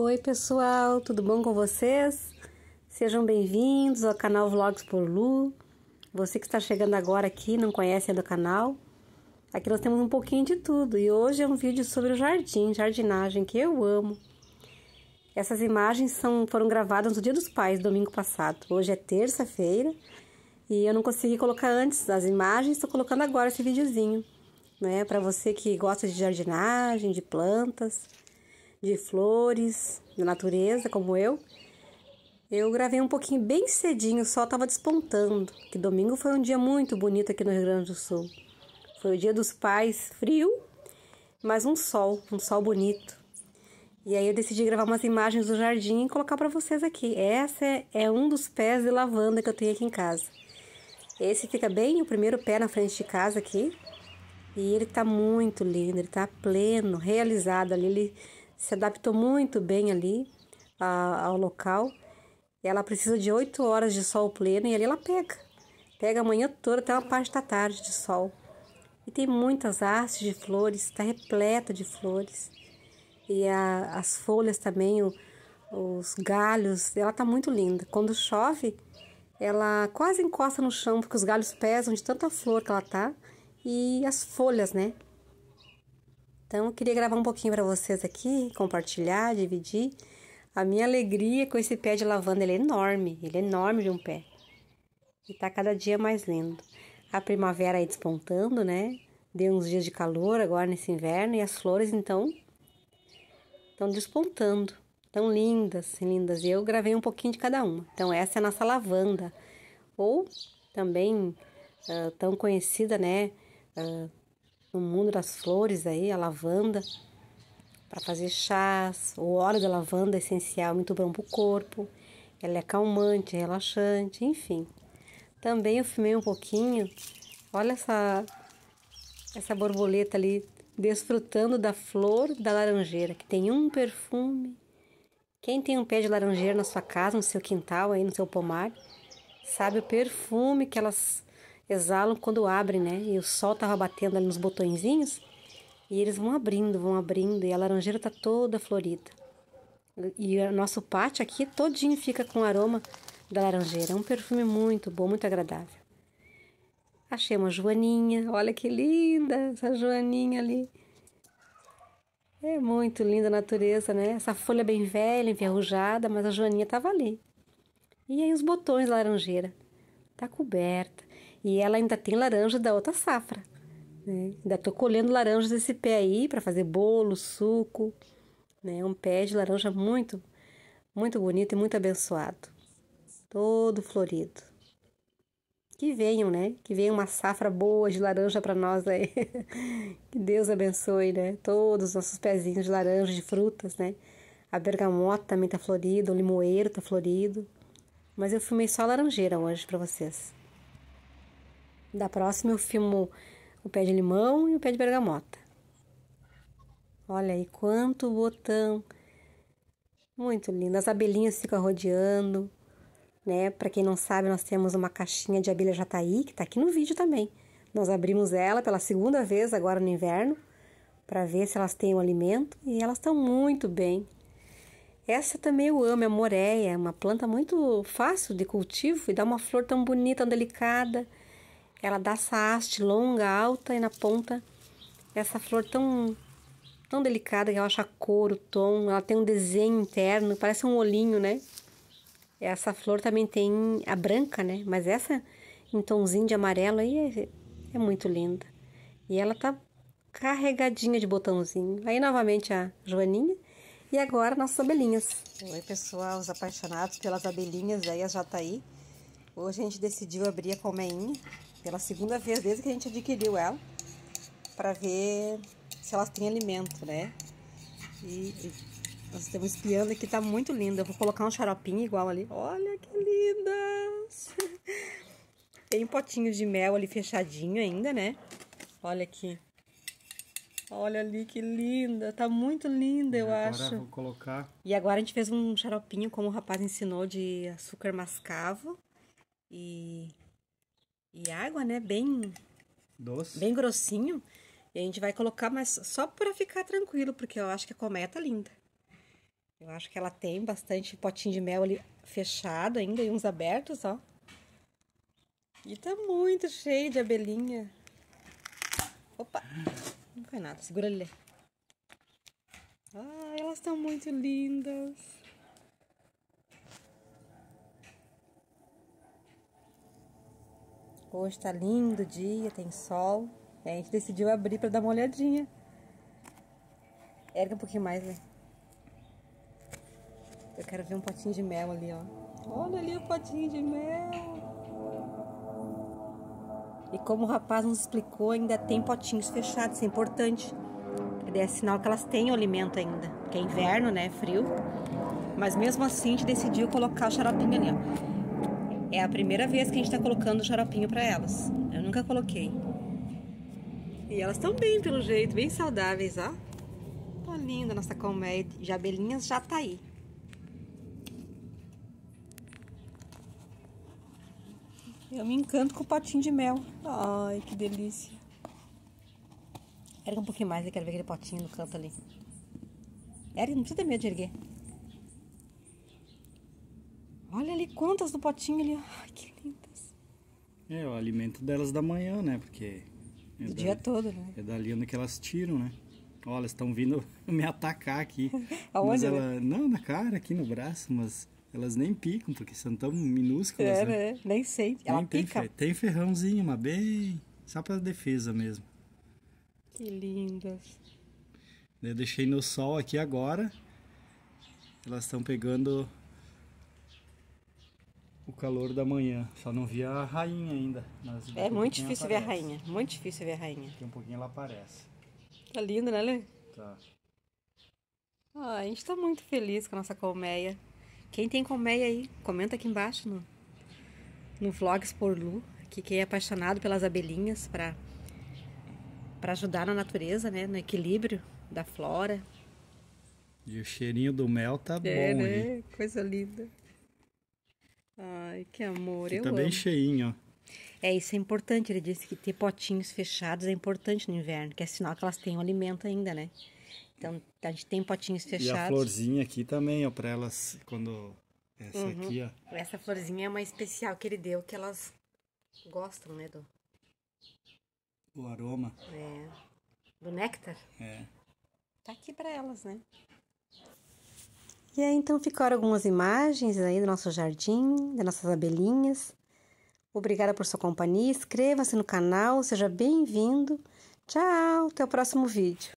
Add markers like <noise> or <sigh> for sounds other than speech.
Oi, pessoal, tudo bom com vocês? Sejam bem-vindos ao canal Vlogs por Lu. Você que está chegando agora aqui, não conhece ainda o canal, aqui nós temos um pouquinho de tudo e hoje é um vídeo sobre o jardim, jardinagem, que eu amo. Essas imagens são, foram gravadas no Dia dos Pais, domingo passado. Hoje é terça-feira e eu não consegui colocar antes as imagens, estou colocando agora esse videozinho, né? Para você que gosta de jardinagem, de plantas de flores, da natureza, como eu. Eu gravei um pouquinho bem cedinho, o sol estava despontando. Que domingo foi um dia muito bonito aqui no Rio Grande do Sul. Foi o dia dos pais, frio, mas um sol, um sol bonito. E aí eu decidi gravar umas imagens do jardim e colocar para vocês aqui. Essa é, é um dos pés de lavanda que eu tenho aqui em casa. Esse fica bem o primeiro pé na frente de casa aqui. E ele tá muito lindo, ele tá pleno, realizado ali. Ele se adaptou muito bem ali a, ao local. Ela precisa de oito horas de sol pleno e ali ela pega. Pega a manhã toda até uma parte da tarde de sol. E tem muitas hastes de flores, está repleta de flores. E a, as folhas também, o, os galhos, ela está muito linda. Quando chove, ela quase encosta no chão, porque os galhos pesam de tanta flor que ela tá e as folhas, né? Então, eu queria gravar um pouquinho para vocês aqui, compartilhar, dividir a minha alegria com esse pé de lavanda. Ele é enorme, ele é enorme de um pé. E tá cada dia mais lindo. A primavera aí despontando, né? Deu uns dias de calor agora nesse inverno e as flores então estão despontando. Tão lindas, lindas. E eu gravei um pouquinho de cada uma. Então, essa é a nossa lavanda, ou também uh, tão conhecida, né? Uh, no mundo das flores aí, a lavanda, para fazer chás, o óleo da lavanda é essencial, muito bom para o corpo, ela é calmante, relaxante, enfim. Também eu filmei um pouquinho, olha essa, essa borboleta ali, desfrutando da flor da laranjeira, que tem um perfume. Quem tem um pé de laranjeira na sua casa, no seu quintal, aí no seu pomar, sabe o perfume que elas exalam quando abrem, né? E o sol tava batendo ali nos botõezinhos e eles vão abrindo, vão abrindo e a laranjeira tá toda florida. E o nosso pátio aqui todinho fica com o aroma da laranjeira. É um perfume muito bom, muito agradável. Achei uma joaninha, olha que linda essa joaninha ali. É muito linda a natureza, né? Essa folha bem velha, enferrujada, mas a joaninha estava ali. E aí os botões laranjeira. Tá coberta. E ela ainda tem laranja da outra safra. Né? Ainda estou colhendo laranjas desse pé aí para fazer bolo, suco. Né? Um pé de laranja muito, muito bonito e muito abençoado. Todo florido. Que venham, né? Que venha uma safra boa de laranja para nós aí. <laughs> que Deus abençoe, né? Todos os nossos pezinhos de laranja, de frutas, né? A bergamota também tá florida, o limoeiro tá florido. Mas eu filmei só a laranjeira hoje para vocês. Da próxima eu filmo o pé de limão e o pé de bergamota. Olha aí quanto botão. Muito lindo. As abelhinhas ficam rodeando, né? Para quem não sabe, nós temos uma caixinha de abelha jataí que tá aqui no vídeo também. Nós abrimos ela pela segunda vez agora no inverno para ver se elas têm o um alimento e elas estão muito bem. Essa também eu amo, é moreia, é uma planta muito fácil de cultivo e dá uma flor tão bonita, tão delicada. Ela dá essa haste longa, alta e na ponta essa flor tão tão delicada que ela acha a cor, o tom, ela tem um desenho interno, parece um olhinho, né? Essa flor também tem a branca, né? Mas essa em tomzinho de amarelo aí é, é muito linda. E ela tá carregadinha de botãozinho. Aí novamente a Joaninha e agora nossas abelhinhas. Oi, pessoal, os apaixonados pelas abelhinhas tá aí, a Jataí. Hoje a gente decidiu abrir a colmeinha pela segunda vez desde que a gente adquiriu ela, para ver se elas têm alimento, né? E, e nós estamos espiando aqui, tá muito linda. Eu vou colocar um xaropinho igual ali. Olha que lindas! <laughs> Tem um potinho de mel ali fechadinho ainda, né? Olha aqui. Olha ali que linda, tá muito linda, eu agora acho. Agora vou colocar. E agora a gente fez um xaropinho, como o rapaz ensinou, de açúcar mascavo e e água, né? Bem doce, bem grossinho. E a gente vai colocar, mas só para ficar tranquilo, porque eu acho que a cometa tá linda. Eu acho que ela tem bastante potinho de mel ali fechado ainda e uns abertos, ó. E tá muito cheio de abelhinha. Opa! Não foi nada, segura ele. Ah, elas estão muito lindas. Hoje está lindo o dia, tem sol. A gente decidiu abrir para dar uma olhadinha. Erga um pouquinho mais, né? Eu quero ver um potinho de mel ali, ó. Olha ali o potinho de mel. E como o rapaz nos explicou, ainda tem potinhos fechados, isso é importante. É sinal que elas têm o alimento ainda. Porque é inverno, né? É frio. Mas mesmo assim, a gente decidiu colocar o xaropinho ali, ó. É a primeira vez que a gente está colocando xaropinho para elas. Eu nunca coloquei. E elas estão bem, pelo jeito, bem saudáveis, ó. Tá linda nossa colmeia de abelhinhas, já tá aí. Eu me encanto com o potinho de mel. Ai, que delícia. Erga um pouquinho mais, eu quero ver aquele potinho no canto ali. Erga, não precisa ter medo de erguer. Olha ali quantas do potinho ali. Ai, que lindas. É, o alimento delas da manhã, né? Porque. É o dia todo, né? É dali onde que elas tiram, né? Olha, elas estão vindo <laughs> me atacar aqui. <laughs> Aonde? Né? Ela... Não, na cara, aqui no braço, mas elas nem picam, porque são tão minúsculas. É, né? É, nem sente. Nem Ela tem pica. Fer... Tem ferrãozinho, mas bem. Só para defesa mesmo. Que lindas. Eu deixei no sol aqui agora. Elas estão pegando o calor da manhã. Só não vi a rainha ainda. é muito difícil aparece. ver a rainha. Muito difícil ver a rainha. Daqui um pouquinho ela aparece. Tá lindo, né, Lê? Tá. Ah, a gente tá muito feliz com a nossa colmeia. Quem tem colmeia aí, comenta aqui embaixo no, no Vlogs por Lu. Que quem é apaixonado pelas abelhinhas para para ajudar na natureza, né, no equilíbrio da flora. E o cheirinho do mel tá é, bom, né? É, Coisa linda. Ai, que amor. eu amo. bem cheinho, ó. É, isso é importante. Ele disse que ter potinhos fechados é importante no inverno, que é sinal que elas têm o alimento ainda, né? Então, a gente tem potinhos fechados. E a florzinha aqui também, ó, pra elas, quando... Essa uhum. aqui, ó. Essa florzinha é uma especial que ele deu, que elas gostam, né, do... O aroma. É. Do néctar? É. Tá aqui pra elas, né? E aí então ficaram algumas imagens aí do nosso jardim, das nossas abelhinhas. Obrigada por sua companhia. Inscreva-se no canal, seja bem-vindo. Tchau, até o próximo vídeo.